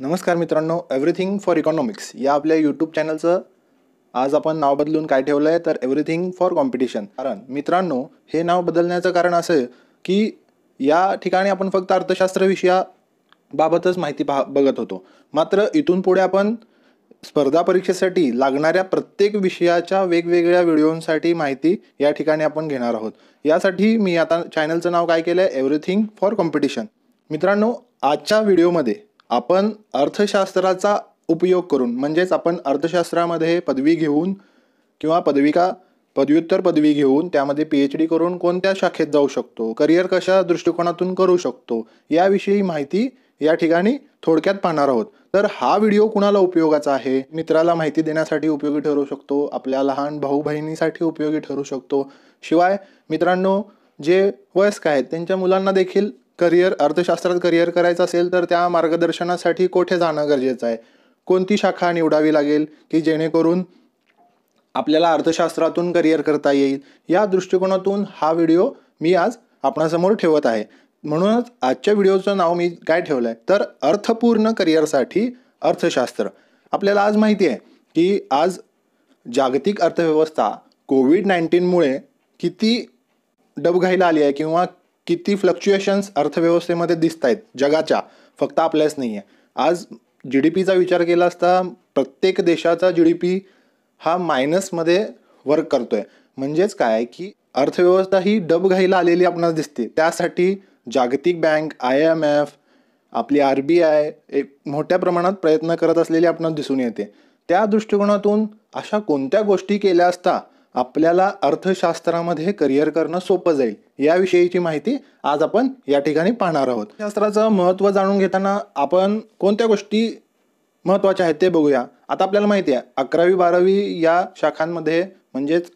नमस्कार मित्रांनो everything for economics या आपल्या यूट्यूब चॅनलचं आज आपण नाव बदलून काय ठेवलं आहे तर एव्हरीथिंग फॉर कॉम्पिटिशन कारण मित्रांनो हे नाव बदलण्याचं कारण असं की या ठिकाणी आपण फक्त अर्थशास्त्र विषयाबाबतच माहिती पाह बघत होतो मात्र इथून पुढे आपण स्पर्धा परीक्षेसाठी लागणाऱ्या प्रत्येक विषयाच्या वेगवेगळ्या व्हिडिओंसाठी माहिती या ठिकाणी आपण घेणार आहोत यासाठी मी आता चॅनलचं नाव काय केलं आहे एव्हरीथिंग फॉर कॉम्पिटिशन मित्रांनो आजच्या व्हिडिओमध्ये आपण अर्थशास्त्राचा उपयोग करून म्हणजेच आपण अर्थशास्त्रामध्ये पदवी घेऊन किंवा पदविका पदव्युत्तर पदवी घेऊन त्यामध्ये पी एच डी करून कोणत्या शाखेत जाऊ शकतो करिअर कशा दृष्टिकोनातून करू शकतो याविषयी माहिती या ठिकाणी थोडक्यात पाहणार आहोत तर हा व्हिडिओ कुणाला उपयोगाचा आहे मित्राला माहिती देण्यासाठी उपयोगी ठरू शकतो आपल्या लहान भाऊ बहिणीसाठी उपयोगी ठरू शकतो शिवाय मित्रांनो जे वयस्क आहेत त्यांच्या मुलांना देखील करिअर अर्थशास्त्रात करिअर करायचं असेल तर त्या मार्गदर्शनासाठी कोठे जाणं गरजेचं आहे कोणती शाखा निवडावी लागेल की जेणेकरून आपल्याला अर्थशास्त्रातून करिअर करता येईल या दृष्टिकोनातून हा व्हिडिओ मी आज आपणासमोर ठेवत आहे म्हणूनच आजच्या व्हिडिओचं नाव मी काय ठेवलं आहे तर अर्थपूर्ण करिअरसाठी अर्थशास्त्र आपल्याला आज माहिती आहे की आज जागतिक अर्थव्यवस्था कोविड नाईन्टीनमुळे किती डबघाईला आली आहे किंवा किती फ्लक्च्युएशन्स अर्थव्यवस्थेमध्ये दिसत आहेत जगाच्या फक्त आपल्याच नाही आहे आज जी डी पीचा विचार केला असता प्रत्येक देशाचा जी डी पी हा मायनसमध्ये वर्क करतो आहे म्हणजेच काय की अर्थव्यवस्था ही डबघाईला आलेली आपणास दिसते त्यासाठी जागतिक बँक आय एम एफ आपली आर बी आय एक मोठ्या प्रमाणात प्रयत्न करत असलेली आपणास दिसून येते त्या दृष्टिकोनातून अशा कोणत्या गोष्टी केल्या असता आपल्याला अर्थशास्त्रामध्ये करिअर करणं सोपं जाईल याविषयीची माहिती आज आपण या ठिकाणी पाहणार आहोत शास्त्राचं महत्त्व जाणून घेताना आपण कोणत्या गोष्टी महत्त्वाच्या आहेत ते बघूया आता आपल्याला माहिती आहे अकरावी बारावी या शाखांमध्ये म्हणजेच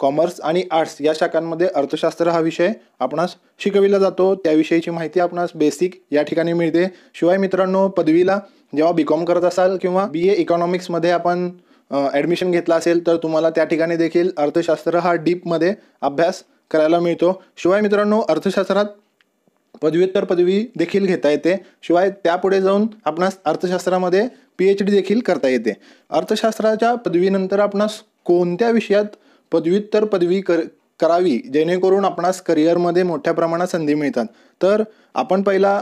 कॉमर्स आणि आर्ट्स या शाखांमध्ये अर्थशास्त्र हा विषय आपणास शिकविला जातो त्याविषयीची माहिती आपणास बेसिक या ठिकाणी मिळते शिवाय मित्रांनो पदवीला जेव्हा बी कॉम करत असाल किंवा बी ए इकॉनॉमिक्समध्ये आपण ॲडमिशन घेतला असेल तर तुम्हाला त्या ठिकाणी देखील अर्थशास्त्र हा डीपमध्ये अभ्यास करायला मिळतो शिवाय मित्रांनो अर्थशास्त्रात पदव्युत्तर पदवी देखील घेता येते शिवाय त्यापुढे जाऊन आपणास अर्थशास्त्रामध्ये पी एच डी देखील करता येते अर्थशास्त्राच्या पदवीनंतर आपणास कोणत्या विषयात पदव्युत्तर पदवी कर करावी जेणेकरून आपणास करिअरमध्ये मोठ्या प्रमाणात संधी मिळतात तर आपण पहिला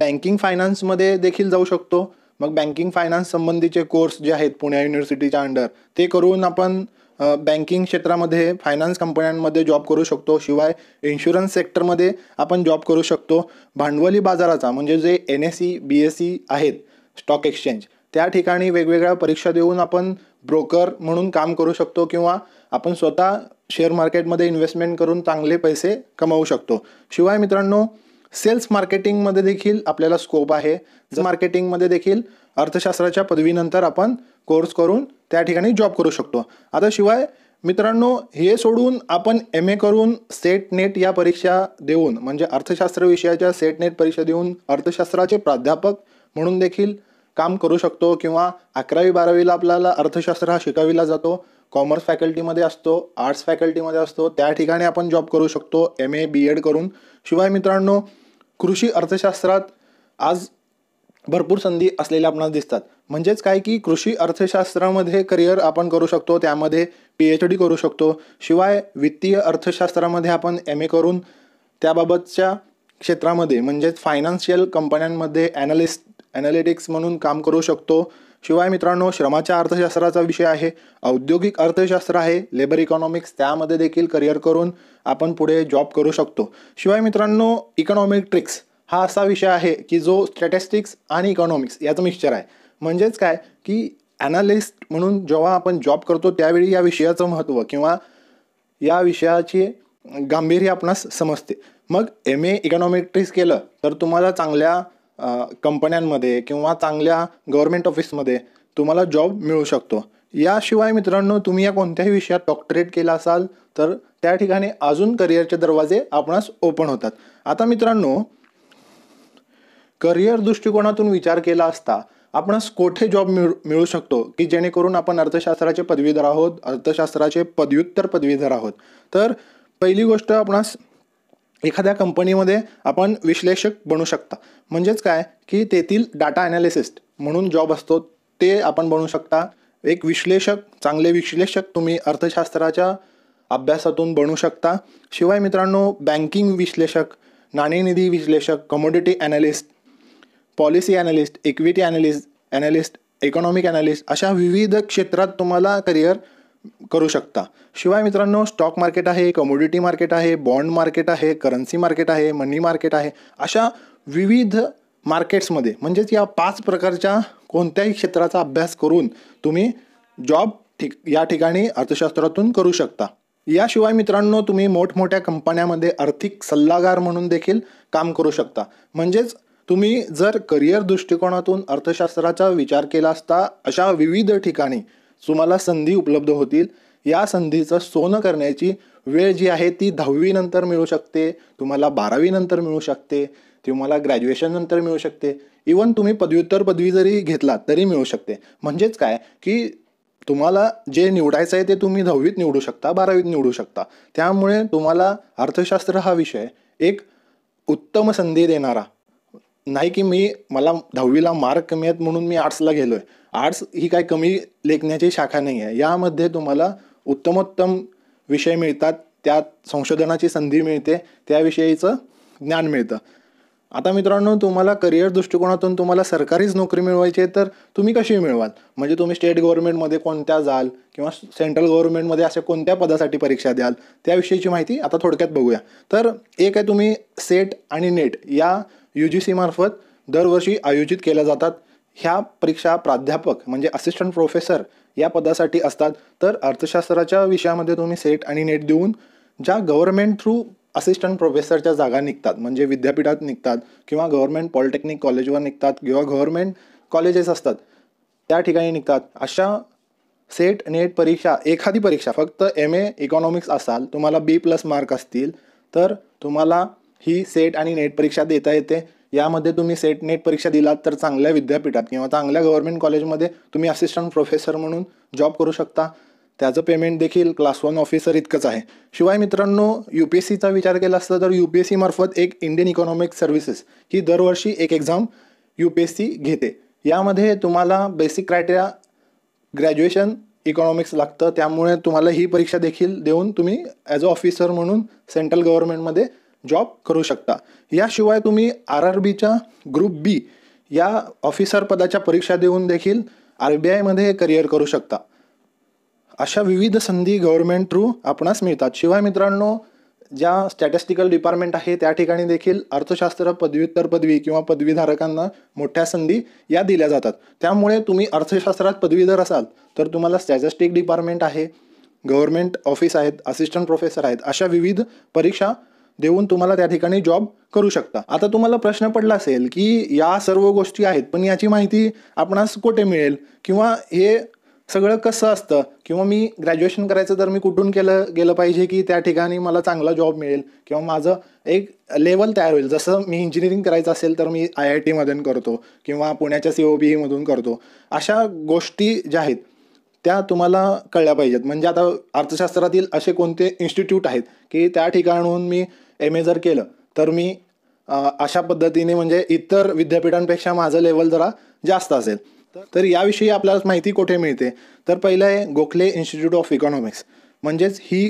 बँकिंग फायनान्समध्ये देखील जाऊ शकतो मग बँकिंग फायनान्स संबंधीचे कोर्स जे आहेत पुणे युनिव्हर्सिटीच्या अंडर ते करून आपण बँकिंग क्षेत्रामध्ये फायनान्स कंपन्यांमध्ये जॉब करू शकतो शिवाय इन्शुरन्स सेक्टरमध्ये आपण जॉब करू शकतो भांडवली बाजाराचा म्हणजे जे N S C B S C आहेत स्टॉक एक्सचेंज त्या ठिकाणी वेगवेगळ्या परीक्षा देऊन आपण ब्रोकर म्हणून काम करू शकतो किंवा आपण स्वतः शेअर मार्केटमध्ये इन्व्हेस्टमेंट करून चांगले पैसे कमावू शकतो शिवाय मित्रांनो सेल्स मार्केटिंगमध्ये देखील आपल्याला स्कोप आहे मार्केटिंग मार्केटिंगमध्ये देखील अर्थशास्त्राच्या पदवीनंतर आपण कोर्स करून त्या ठिकाणी जॉब करू शकतो आता शिवाय मित्रांनो हे सोडून आपण एम ए करून सेट नेट या परीक्षा देऊन म्हणजे अर्थशास्त्र विषयाच्या सेट नेट परीक्षा देऊन अर्थशास्त्राचे प्राध्यापक म्हणून देखील काम करू शकतो किंवा अकरावी बारावीला आपल्याला अर्थशास्त्र हा शिकाविला जातो कॉमर्स फॅकल्टीमध्ये असतो आर्ट्स फॅकल्टीमध्ये असतो त्या ठिकाणी आपण जॉब करू शकतो एम ए बी एड करून शिवाय मित्रांनो कृषी अर्थशास्त्रात आज भरपूर संधी असलेल्या आपणास दिसतात म्हणजेच काय की कृषी अर्थशास्त्रामध्ये करिअर आपण करू शकतो त्यामध्ये पी एच डी करू शकतो शिवाय वित्तीय अर्थशास्त्रामध्ये आपण एम ए करून त्याबाबतच्या क्षेत्रामध्ये म्हणजेच फायनान्शियल कंपन्यांमध्ये ॲनालिस्ट ॲनालिटिक्स म्हणून काम करू शकतो शिवाय मित्रांनो श्रमाच्या अर्थशास्त्राचा विषय आहे औद्योगिक अर्थशास्त्र आहे लेबर इकॉनॉमिक्स त्यामध्ये देखील करिअर करून आपण पुढे जॉब करू शकतो शिवाय मित्रांनो इकॉनॉमिक ट्रिक्स हा असा विषय आहे की जो स्टॅटिस्टिक्स आणि इकॉनॉमिक्स याचं मिक्सचर आहे म्हणजेच काय की ॲनालिस्ट म्हणून जेव्हा आपण जॉब करतो त्यावेळी या विषयाचं महत्त्व किंवा या विषयाची गांभीर्य आपणास समजते मग एम ए ट्रिक्स केलं तर तुम्हाला चांगल्या कंपन्यांमध्ये किंवा चांगल्या गव्हर्मेंट ऑफिसमध्ये तुम्हाला जॉब मिळू शकतो याशिवाय मित्रांनो तुम्ही या कोणत्याही विषयात डॉक्टरेट केला असाल तर त्या ठिकाणी अजून करिअरचे दरवाजे आपणास ओपन होतात आता मित्रांनो करिअर दृष्टिकोनातून विचार केला असता आपणास कोठे जॉब मिळू मिळू शकतो की जेणेकरून आपण अर्थशास्त्राचे पदवीधर आहोत अर्थशास्त्राचे पदव्युत्तर पदवीधर आहोत तर पहिली गोष्ट आपणास एखाद्या कंपनीमध्ये आपण विश्लेषक बनू शकता म्हणजेच काय की तेथील डाटा ॲनालिसिस्ट म्हणून जॉब असतो ते आपण बनू शकता एक विश्लेषक चांगले विश्लेषक तुम्ही अर्थशास्त्राच्या अभ्यासातून बनू शकता शिवाय मित्रांनो बँकिंग विश्लेषक नाणेनिधी विश्लेषक commodity analyst policy analyst equity analyst analyst economic analyst अशा विविध क्षेत्रात तुम्हाला करिअर करू शकता शिवाय मित्रांनो स्टॉक मार्केट आहे कमोडिटी मार्केट आहे बॉन्ड मार्केट आहे करन्सी मार्केट आहे मनी मार्केट आहे अशा विविध मार्केट्समध्ये म्हणजेच या पाच प्रकारच्या कोणत्याही क्षेत्राचा अभ्यास करून तुम्ही जॉब ठीक या ठिकाणी अर्थशास्त्रातून करू शकता याशिवाय मित्रांनो तुम्ही मोठमोठ्या कंपन्यामध्ये आर्थिक सल्लागार म्हणून देखील काम करू शकता म्हणजेच तुम्ही जर करिअर दृष्टिकोनातून अर्थशास्त्राचा विचार केला असता अशा विविध ठिकाणी तुम्हाला संधी उपलब्ध होतील या संधीचं सोनं करण्याची वेळ जी आहे ती दहावीनंतर मिळू शकते तुम्हाला बारावीनंतर मिळू शकते तुम्हाला ग्रॅज्युएशन नंतर मिळू शकते इवन तुम्ही पदव्युत्तर पदवी जरी घेतला तरी मिळू शकते म्हणजेच काय की तुम्हाला जे निवडायचं आहे ते तुम्ही दहावीत निवडू शकता बारावीत निवडू शकता त्यामुळे तुम्हाला अर्थशास्त्र हा विषय एक उत्तम संधी देणारा नाही की मी मला दहावीला मार्क कमी आहेत म्हणून मी आर्ट्सला गेलो आहे आर्ट्स ही काय कमी लेखण्याची शाखा नाही आहे यामध्ये तुम्हाला उत्तमोत्तम विषय मिळतात त्यात संशोधनाची संधी मिळते त्याविषयीचं ज्ञान मिळतं आता मित्रांनो तुम्हाला करिअर दृष्टिकोनातून तुम्हाला सरकारीच नोकरी मिळवायची आहे तर तुम्ही कशी मिळवाल म्हणजे तुम्ही स्टेट गव्हर्नमेंटमध्ये कोणत्या जाल किंवा सेंट्रल गव्हर्नमेंटमध्ये अशा कोणत्या पदासाठी परीक्षा द्याल त्याविषयीची माहिती आता थोडक्यात बघूया तर एक आहे तुम्ही सेट आणि नेट या यू जी सीमार्फत दरवर्षी आयोजित केल्या जातात ह्या परीक्षा प्राध्यापक म्हणजे असिस्टंट प्रोफेसर या पदासाठी असतात तर अर्थशास्त्राच्या विषयामध्ये तुम्ही सेट आणि नेट देऊन ज्या गव्हर्मेंट थ्रू असिस्टंट प्रोफेसरच्या जागा निघतात म्हणजे विद्यापीठात निघतात किंवा गव्हर्मेंट पॉलिटेक्निक कॉलेजवर निघतात किंवा गव्हर्मेंट कॉलेजेस असतात त्या ठिकाणी निघतात अशा सेट नेट परीक्षा एखादी परीक्षा फक्त एम ए इकॉनॉमिक्स असाल तुम्हाला बी प्लस मार्क असतील तर तुम्हाला ही सेट आणि नेट परीक्षा देता येते यामध्ये तुम्ही सेट नेट परीक्षा दिलात तर चांगल्या विद्यापीठात किंवा चांगल्या गव्हर्नमेंट कॉलेजमध्ये तुम्ही असिस्टंट प्रोफेसर म्हणून जॉब करू शकता त्याचं पेमेंट देखील क्लास वन ऑफिसर इतकंच आहे शिवाय मित्रांनो यू पी एस सीचा विचार केला असता तर यू पी एस सीमार्फत एक इंडियन इकॉनॉमिक सर्व्हिसेस ही दरवर्षी एक exam U P S C घेते यामध्ये तुम्हाला बेसिक क्रायटेरिया ग्रॅज्युएशन इकॉनॉमिक्स लागतं त्यामुळे तुम्हाला ही परीक्षा देखील देऊन तुम्ही ॲज अ ऑफिसर म्हणून सेंट्रल गव्हर्नमेंटमध्ये जॉब करू शकता याशिवाय तुम्ही आर आर बीच्या ग्रुप बी या ऑफिसर पदाच्या परीक्षा देऊन देखील आर बी आयमध्ये करिअर करू शकता अशा विविध संधी गव्हर्मेंट थ्रू आपणास मिळतात शिवाय मित्रांनो ज्या स्टॅटिस्टिकल डिपार्टमेंट आहे त्या ठिकाणी देखील अर्थशास्त्र पदव्युत्तर पदवी किंवा पदवीधारकांना मोठ्या संधी या दिल्या जातात त्यामुळे तुम्ही अर्थशास्त्रात पदवीधर असाल तर तुम्हाला स्टॅटिस्टिक डिपार्टमेंट आहे गव्हर्मेंट ऑफिस आहेत असिस्टंट प्रोफेसर आहेत अशा विविध परीक्षा देऊन तुम्हाला त्या ठिकाणी जॉब करू शकता आता तुम्हाला प्रश्न पडला असेल की या सर्व गोष्टी आहेत पण याची माहिती आपणास कुठे मिळेल किंवा हे सगळं कसं असतं किंवा मी ग्रॅज्युएशन करायचं तर मी कुठून केलं गेलं पाहिजे की त्या ठिकाणी मला चांगला जॉब मिळेल किंवा माझं एक लेवल तयार होईल जसं मी इंजिनिअरिंग करायचं असेल तर मी आय आय टीमधून करतो किंवा पुण्याच्या सी ओ बी ईमधून e करतो अशा गोष्टी ज्या आहेत त्या तुम्हाला कळल्या पाहिजेत म्हणजे आता अर्थशास्त्रातील असे कोणते इन्स्टिट्यूट आहेत की त्या ठिकाणहून मी एम ए जर केलं तर मी अशा पद्धतीने म्हणजे इतर विद्यापीठांपेक्षा माझं लेवल जरा जास्त असेल तर याविषयी आपल्याला माहिती कुठे मिळते तर पहिलं आहे गोखले इन्स्टिट्यूट ऑफ इकॉनॉमिक्स म्हणजेच ही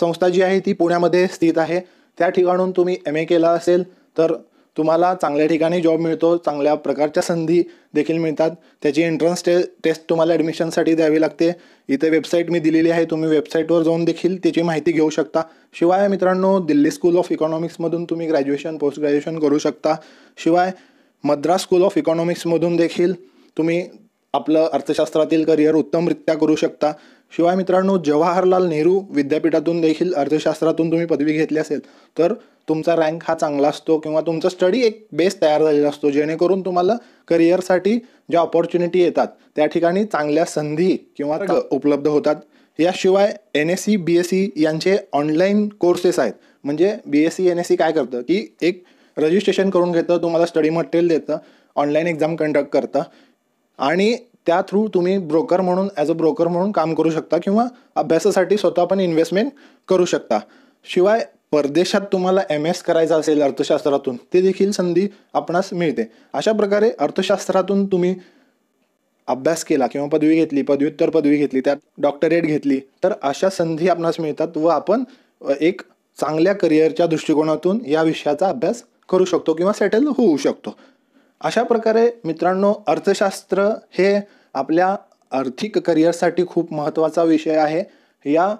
संस्था जी आहे ती पुण्यामध्ये स्थित आहे त्या ठिकाणून तुम्ही एम ए केला असेल तर तुम्हाला चांगल्या ठिकाणी जॉब मिळतो चांगल्या प्रकारच्या संधी देखील मिळतात त्याची एंट्रन्स टे टेस्ट तुम्हाला ॲडमिशनसाठी द्यावी लागते इथे वेबसाईट मी दिलेली आहे तुम्ही वेबसाईटवर जाऊन देखील त्याची माहिती घेऊ शकता शिवाय मित्रांनो दिल्ली स्कूल ऑफ इकॉनॉमिक्समधून तुम्ही ग्रॅज्युएशन पोस्ट ग्रॅज्युएशन करू शकता शिवाय मद्रास स्कूल ऑफ इकॉनॉमिक्समधून देखील तुम्ही आपलं अर्थशास्त्रातील करिअर उत्तमरित्या करू शकता शिवाय मित्रांनो जवाहरलाल नेहरू विद्यापीठातून देखील अर्थशास्त्रातून तुम्ही पदवी घेतली असेल तर तुमचा रँक हा चांगला असतो किंवा तुमचा स्टडी एक बेस तयार झालेला असतो जेणेकरून तुम्हाला करिअरसाठी ज्या ऑपॉर्च्युनिटी येतात त्या ठिकाणी चांगल्या संधी किंवा उपलब्ध होतात याशिवाय N S C B S C यांचे ऑनलाईन कोर्सेस आहेत म्हणजे B S C N S C काय करतं की एक रजिस्ट्रेशन करून घेतं तुम्हाला स्टडी मटेरियल देतं ऑनलाईन एक्झाम कंडक्ट करतं आणि त्या थ्रू तुम्ही ब्रोकर म्हणून ॲज अ ब्रोकर म्हणून काम करू शकता किंवा अभ्यासासाठी स्वतः पण इन्व्हेस्टमेंट करू शकता शिवाय परदेशात तुम्हाला एम एस करायचं असेल अर्थशास्त्रातून ते देखील संधी आपणास मिळते अशा प्रकारे अर्थशास्त्रातून तुम्ही अभ्यास केला किंवा पदवी घेतली पदव्युत्तर पदवी घेतली त्यात डॉक्टरेट घेतली तर अशा संधी आपणास मिळतात व आपण एक चांगल्या करिअरच्या दृष्टिकोनातून या विषयाचा अभ्यास करू शकतो किंवा सेटल होऊ शकतो अशा प्रकारे मित्रांनो अर्थशास्त्र हे आपल्या आर्थिक करिअरसाठी खूप महत्त्वाचा विषय आहे या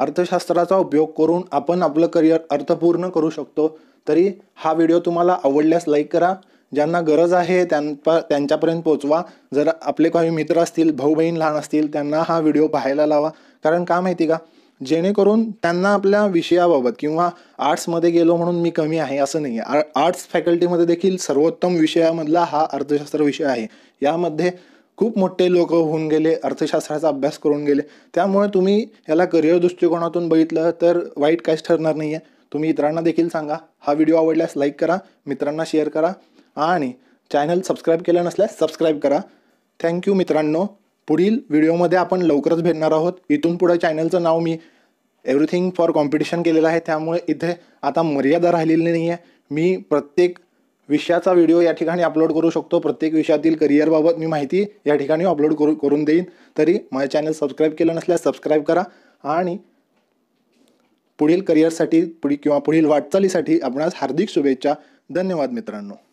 अर्थशास्त्राचा उपयोग करून आपण आपलं करिअर अर्थपूर्ण करू शकतो तरी हा व्हिडिओ तुम्हाला आवडल्यास लाईक करा ज्यांना गरज आहे त्यांपा त्यांच्यापर्यंत पोचवा जर आपले काही मित्र असतील भाऊ बहीण लहान असतील त्यांना हा व्हिडिओ पाहायला लावा कारण का माहिती का जेणेकरून त्यांना आपल्या विषयाबाबत किंवा आर्ट्समध्ये गेलो म्हणून मी कमी आहे असं नाही आहे आर्ट्स फॅकल्टीमध्ये देखील सर्वोत्तम विषयामधला हा अर्थशास्त्र विषय आहे यामध्ये खूप मोठे लोक होऊन गेले अर्थशास्त्राचा अभ्यास करून गेले त्यामुळे तुम्ही याला करिअर दृष्टिकोनातून बघितलं तर वाईट काहीच ठरणार नाही आहे तुम्ही इतरांना देखील सांगा हा व्हिडिओ आवडल्यास लाईक करा मित्रांना शेअर करा आणि चॅनल सबस्क्राईब केलं नसल्यास सबस्क्राईब करा थँक्यू मित्रांनो पुढील व्हिडिओमध्ये आपण लवकरच भेटणार आहोत इथून पुढे चॅनलचं नाव मी एव्हरीथिंग फॉर कॉम्पिटिशन केलेलं आहे त्यामुळे इथे आता मर्यादा राहिलेली नाही आहे मी प्रत्येक विषयाचा व्हिडिओ या ठिकाणी अपलोड करू शकतो प्रत्येक विषयातील करिअरबाबत मी माहिती या ठिकाणी अपलोड करू करून देईन तरी माझ्या चॅनल सबस्क्राईब केलं नसल्यास सबस्क्राईब करा आणि पुढील करिअरसाठी पुढील किंवा पुढील वाटचालीसाठी आपणास हार्दिक शुभेच्छा धन्यवाद मित्रांनो